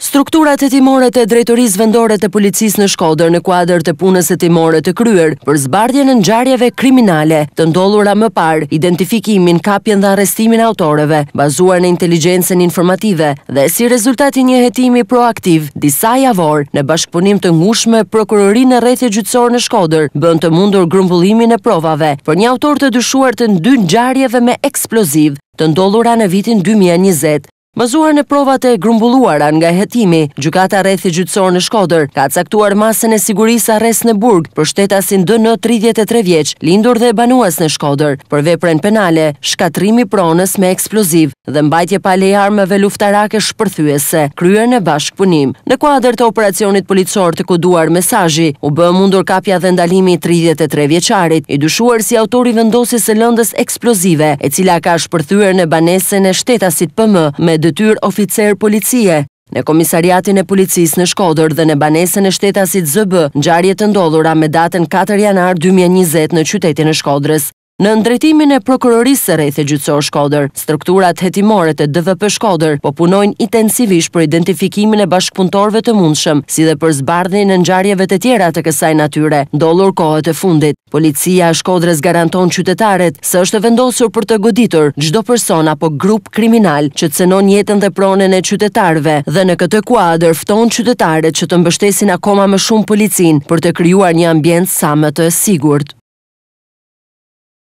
Strukturat e timore të drejtoris vendore të policis në shkoder në kuadrë të punës e timore të kryer për zbardje në nxarjeve kriminale të ndollura më par, identifikimin, kapjen dhe arestimin autoreve, bazuar në inteligencen informative dhe si rezultati një hetimi proaktiv, disa javor në bashkëpunim të ngushme prokurorin e rejtje gjytsor në shkoder, bën të mundur grumbullimin e provave për një autor të dyshuar të ndy nxarjeve me eksploziv të ndollura në vitin 2020. Bazuar në provat e grumbulluara nga hetimi, gjykata rreth gjytsor në Shkodër ka caktuar masën e sigurisë arrest në Burg për shtetasin DN 33 vjeç, lindur dhe banues në Shkodër, për veprën penale, shkatrimi pronës me eksploziv dhe mbajtje pa leje armëve luftarake shpërthyese, kryer në bashkpunim. Në kuadër të operacionit policor të koduar mesazhi, u bë mundur kapja dhe ndalimi i 33 vjeçarit, i dyshuar si autori i vendosjes së lëndës eksplozive, e cila ka shpërthyer në banesën e shtetasit PM me detyr oficer policie në Komisariatin e Policis në Shkodër dhe në banesën e shtetasit ZB në gjarjet të ndodhura me datën 4 janar 2020 në qytetin e Shkodrës. Në ndretimin e prokurorisë së rejthe gjytsor Shkoder, strukturat hetimore të DVP Shkoder po punojnë intensivish për identifikimin e bashkëpuntorve të mundshëm, si dhe për zbardhin në nxarjeve të tjera të kësaj natyre, dollur kohët e fundit. Policia Shkodrës garanton qytetarët se është vendosur për të goditur gjdo person apo grup kriminal që të senon jetën dhe pronën e qytetarve dhe në këtë kuadër fton qytetarët që të mbështesin akoma më shumë policin për të kryuar një ambjent sa më të sigurt.